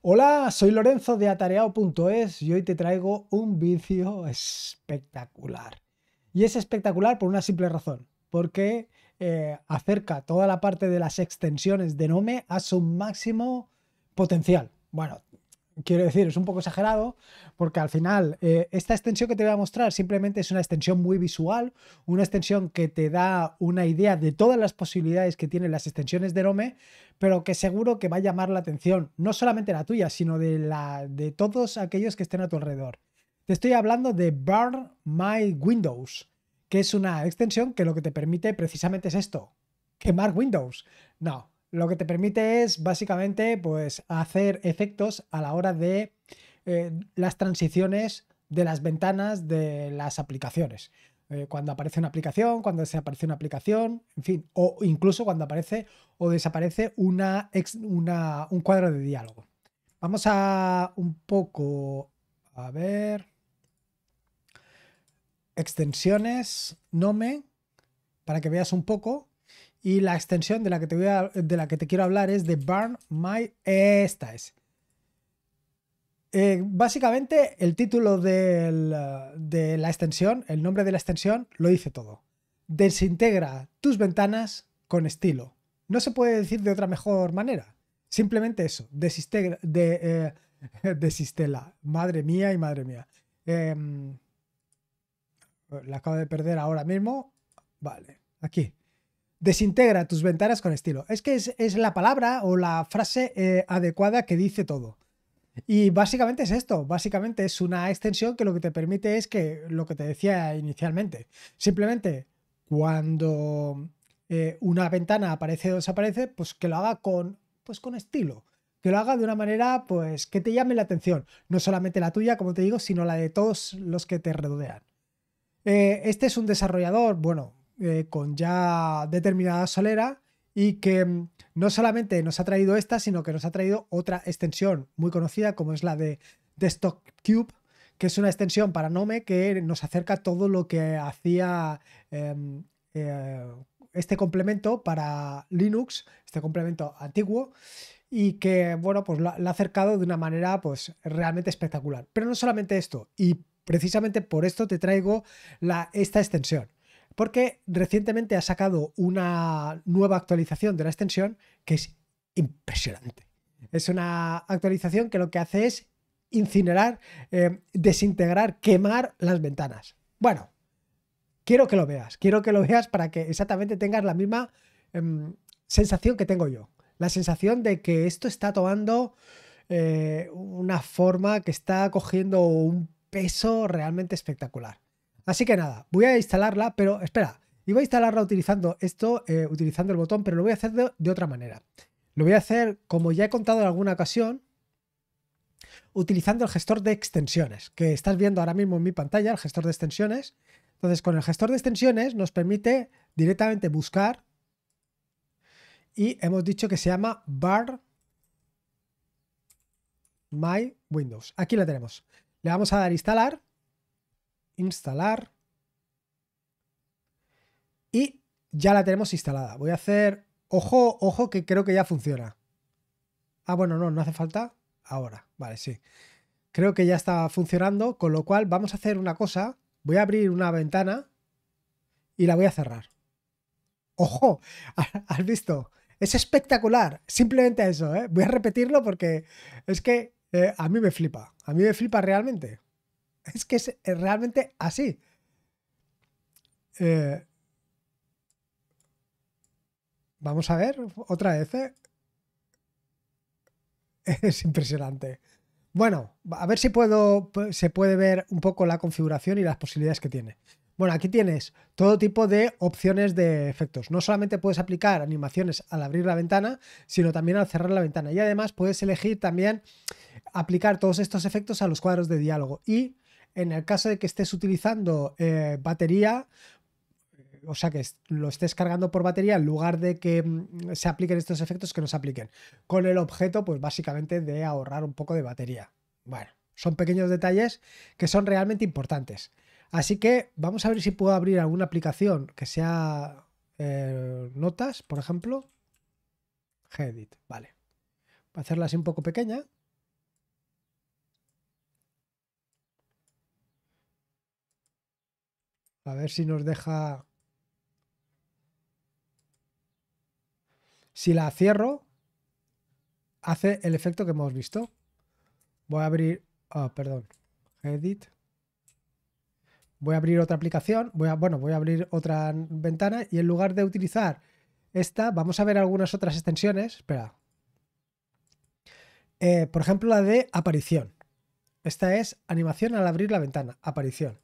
Hola, soy Lorenzo de atareado.es y hoy te traigo un vicio espectacular. Y es espectacular por una simple razón, porque eh, acerca toda la parte de las extensiones de Nome a su máximo potencial. Bueno, quiero decir, es un poco exagerado, porque al final eh, esta extensión que te voy a mostrar simplemente es una extensión muy visual, una extensión que te da una idea de todas las posibilidades que tienen las extensiones de Rome, pero que seguro que va a llamar la atención, no solamente la tuya, sino de, la, de todos aquellos que estén a tu alrededor. Te estoy hablando de Burn My Windows, que es una extensión que lo que te permite precisamente es esto, quemar Windows. No, lo que te permite es básicamente pues, hacer efectos a la hora de eh, las transiciones de las ventanas de las aplicaciones. Eh, cuando aparece una aplicación, cuando desaparece una aplicación, en fin, o incluso cuando aparece o desaparece una, una un cuadro de diálogo. Vamos a un poco, a ver, extensiones, nome, para que veas un poco y la extensión de la que te, voy de la que te quiero hablar es de Burn My... Esta es. Eh, básicamente, el título de la extensión, el nombre de la extensión, lo dice todo. Desintegra tus ventanas con estilo. No se puede decir de otra mejor manera. Simplemente eso. Desintegra. De, eh, desistela. Madre mía y madre mía. Em, la acabo de perder ahora mismo. Vale, aquí. Desintegra tus ventanas con estilo. Es que es, la palabra o la frase eh, adecuada que dice todo. Y básicamente es esto, básicamente es una extensión que lo que te permite es que lo que te decía inicialmente, simplemente cuando eh, una ventana aparece o desaparece, pues que lo haga con, pues con estilo, que lo haga de una manera pues que te llame la atención, no solamente la tuya, como te digo, sino la de todos los que te rodean. Eh, este es un desarrollador, bueno, eh, con ya determinada solera y que mm, no solamente nos ha traído esta, sino que nos ha traído otra extensión muy conocida como es la de Desktop Cube, que es una extensión para Nome que nos acerca todo lo que hacía em, eh, este complemento para Linux, este complemento antiguo, y que, bueno, pues la ha acercado de una manera pues realmente espectacular. Pero no solamente esto, y precisamente por esto te traigo la, esta extensión porque recientemente ha sacado una nueva actualización de la extensión que es impresionante. Es una actualización que lo que hace es incinerar, eh, desintegrar, quemar las ventanas. Bueno, quiero que lo veas, quiero que lo veas para que exactamente tengas la misma em, sensación que tengo yo. La sensación de que esto está tomando eh, una forma que está cogiendo un peso realmente espectacular. Así que nada, voy a instalarla, pero espera, iba a instalarla utilizando esto, eh, utilizando el botón, pero lo voy a hacer de, otra manera. Lo voy a hacer, como ya he contado en alguna ocasión, utilizando el gestor de extensiones, que estás viendo ahora mismo en mi pantalla, el gestor de extensiones. Entonces, con el gestor de extensiones nos permite directamente buscar y hemos dicho que se llama bar my windows. Aquí la tenemos. Le vamos a dar instalar instalar. Y ya la tenemos instalada. Voy a hacer... Ojo, ojo, que creo que ya funciona. Ah, bueno, no, no hace falta. Ahora, vale, sí. Creo que ya está funcionando, con lo cual vamos a hacer una cosa. Voy a abrir una ventana y la voy a cerrar. ¡Ojo! ¿Has visto? Es espectacular. Simplemente eso, ¿eh? Voy a repetirlo porque es que eh, a mí me flipa. A mí me flipa realmente. Es que es realmente así. Eh, vamos a ver otra vez. Es impresionante. Bueno, a ver si puedo, se puede ver un poco la configuración y las posibilidades que tiene. Bueno, aquí tienes todo tipo de opciones de efectos. No solamente puedes aplicar animaciones al abrir la ventana, sino también al cerrar la ventana. Y además puedes elegir también aplicar todos estos efectos a los cuadros de diálogo. Y en el caso de que estés utilizando eh, batería, o sea, que lo estés cargando por batería en lugar de que mm, se apliquen estos efectos que no se apliquen. Con el objeto, pues básicamente de ahorrar un poco de batería. Bueno, son pequeños detalles que son realmente importantes. Así que vamos a ver si puedo abrir alguna aplicación que sea eh, notas, por ejemplo. Edit. vale. Voy a hacerla así un poco pequeña. A ver si nos deja... Si la cierro, hace el efecto que hemos visto. Voy a abrir... Ah, perdón. Edit. Voy a abrir otra aplicación. Voy a, bueno, voy a abrir otra ventana y en lugar de utilizar esta, vamos a ver algunas otras extensiones. Espera. Eh, por ejemplo, la de aparición. Esta es animación al abrir la ventana. Aparición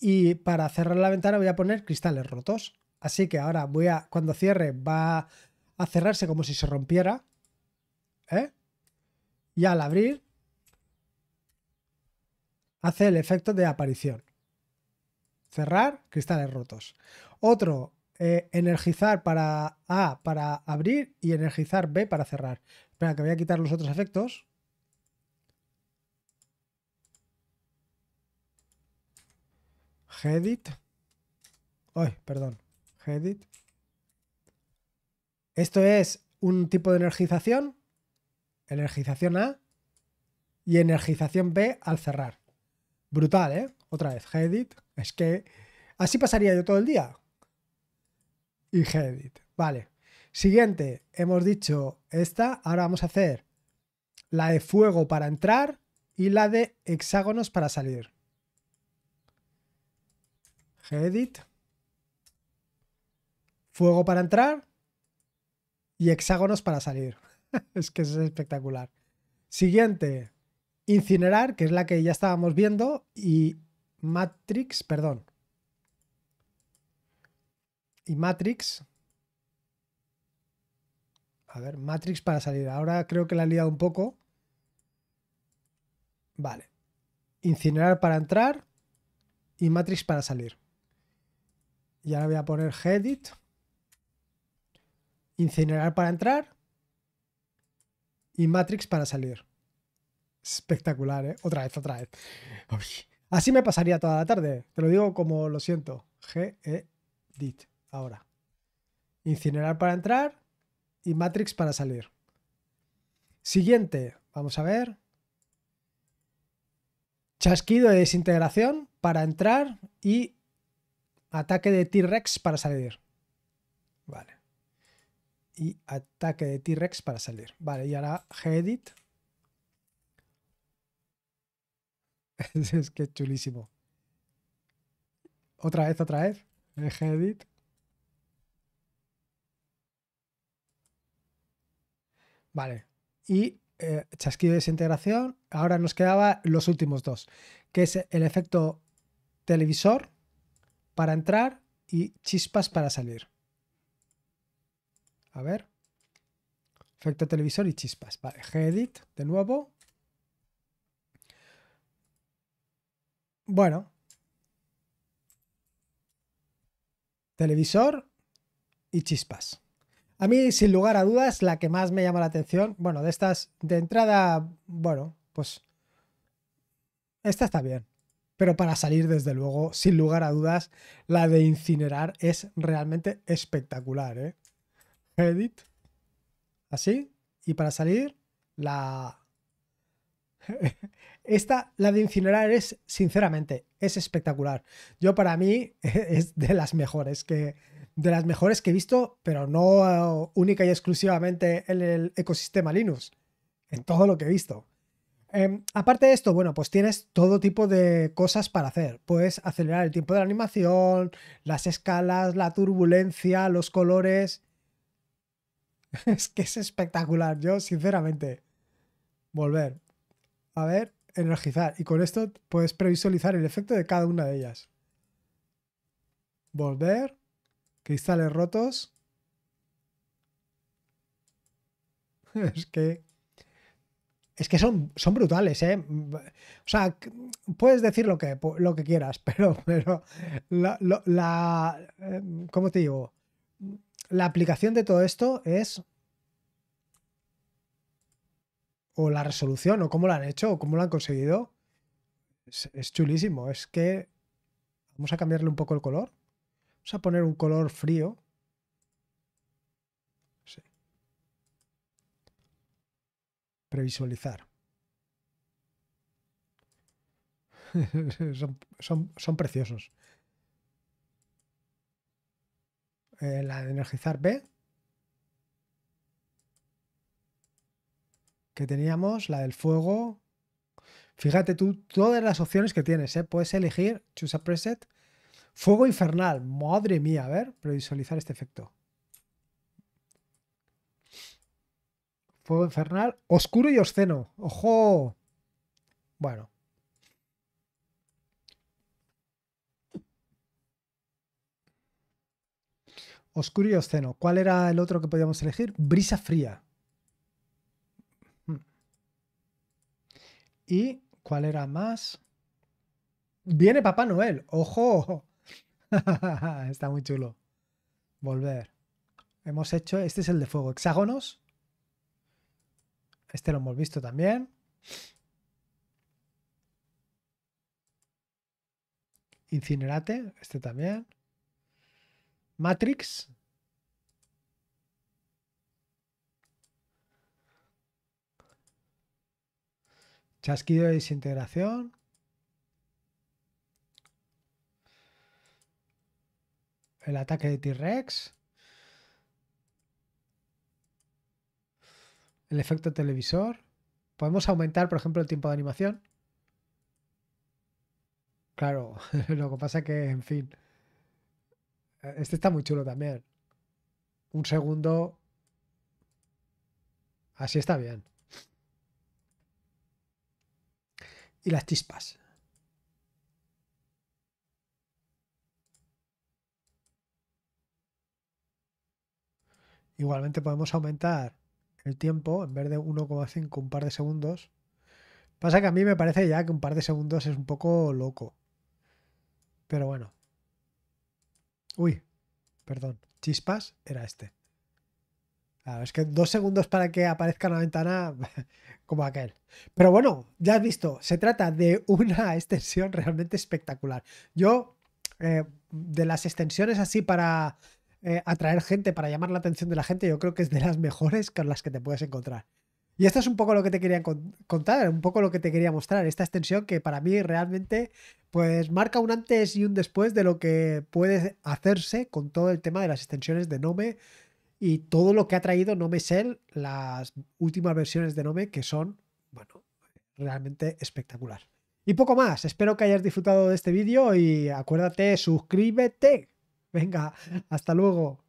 y para cerrar la ventana voy a poner cristales rotos. Así que ahora voy a, cuando cierre, va a cerrarse como si se rompiera. ¿Eh? Y al abrir, hace el efecto de aparición. Cerrar, cristales rotos. Otro, eh, energizar para A para abrir y energizar B para cerrar. Espera, que voy a quitar los otros efectos. Edit, Ay, perdón. edit. Esto es un tipo de energización. Energización A y energización B al cerrar. Brutal, ¿eh? Otra vez, edit. Es que así pasaría yo todo el día. Y edit. Vale. Siguiente, hemos dicho esta. Ahora vamos a hacer la de fuego para entrar y la de hexágonos para salir. Edit, Fuego para entrar y hexágonos para salir. es que es espectacular. Siguiente, incinerar, que es la que ya estábamos viendo, y Matrix, perdón. Y Matrix. A ver, Matrix para salir. Ahora creo que la he liado un poco. Vale. Incinerar para entrar y Matrix para salir. Y ahora voy a poner GEDIT. Incinerar para entrar. Y Matrix para salir. Espectacular, ¿eh? Otra vez, otra vez. Así me pasaría toda la tarde. Te lo digo como lo siento. g Ahora. Incinerar para entrar y Matrix para salir. Siguiente. Vamos a ver. Chasquido de desintegración para entrar y Ataque de T-Rex para salir. Vale. Y ataque de T-Rex para salir. Vale, y ahora G-Edit. es que chulísimo. Otra vez, otra vez. Eh, G-Edit. Vale. Y eh, chasquido de desintegración. Ahora nos quedaban los últimos dos, que es el efecto televisor para entrar y chispas para salir. A ver. Efecto televisor y chispas. Vale, G-Edit de nuevo. Bueno. Televisor y chispas. A mí, sin lugar a dudas, la que más me llama la atención, bueno, de estas, de entrada, bueno, pues esta está bien pero para salir, desde luego, sin lugar a dudas, la de incinerar es realmente espectacular, ¿eh? Edit. Así. Y para salir, la... Esta, la de incinerar es, sinceramente, es espectacular. Yo para mí es de las mejores que, de las mejores que he visto, pero no eh, única y exclusivamente en el ecosistema Linux, en todo lo que he visto. Em, aparte de esto, bueno, pues tienes todo tipo de cosas para hacer. Puedes acelerar el tiempo de la animación, las escalas, la turbulencia, los colores. Es que es espectacular, yo sinceramente. Volver. A ver, energizar. Y con esto puedes previsualizar el efecto de cada una de ellas. Volver. Cristales rotos. Es que es que son, son brutales, ¿eh? O sea, puedes decir lo que, lo que quieras, pero, pero la, em, ¿Cómo te digo? La aplicación de todo esto es... O la resolución, o cómo la han hecho, o cómo lo han conseguido. es chulísimo. Es que... Vamos a cambiarle un poco el color. Vamos a poner un color frío. previsualizar. son, preciosos. Eh, la de energizar B. Que teníamos, la del fuego. Fíjate tú todas las opciones que tienes. ¿eh? Puedes elegir, choose a preset. Fuego infernal. Madre mía, a ver, previsualizar este efecto. Fuego infernal, oscuro y osceno. ¡Ojo! Bueno. Oscuro y osceno. ¿Cuál era el otro que podíamos elegir? Brisa fría. Hmm. ¿Y cuál era más? Viene Papá Noel. ¡Ojo! Está muy chulo. Volver. Hemos hecho. Este es el de fuego. Hexágonos. Este lo hemos visto también. Incinerate, este también. Matrix. Chasquido de desintegración. El ataque de T-Rex. el efecto televisor. Podemos aumentar, por ejemplo, el tiempo de animación. Claro, lo que pasa que, en fin. Eh, este está muy chulo también. Un segundo. Así está bien. Y las chispas. Igualmente podemos aumentar el tiempo en vez de 1,5, un par de segundos. Pasa que a mí me parece ya que un par de segundos es un poco loco. Pero bueno. Uy, perdón. Chispas era este. es que dos segundos para que aparezca una ventana como aquel. Pero bueno, ya has visto, se trata de una extensión realmente espectacular. Yo, eh, de las extensiones así para eh, atraer gente, para llamar la atención de la gente, yo creo que es de las mejores con las que te puedes encontrar. Y esto es un poco lo que te quería contar, un poco lo que te quería mostrar, esta extensión que para mí realmente pues marca un antes y un después de lo que puede hacerse con todo el tema de las extensiones de Nome y todo lo que ha traído Nome Cell, las últimas versiones de Nome que son, bueno, realmente espectacular. Y poco más, espero que hayas disfrutado de este vídeo y acuérdate, suscríbete. Venga, hasta luego.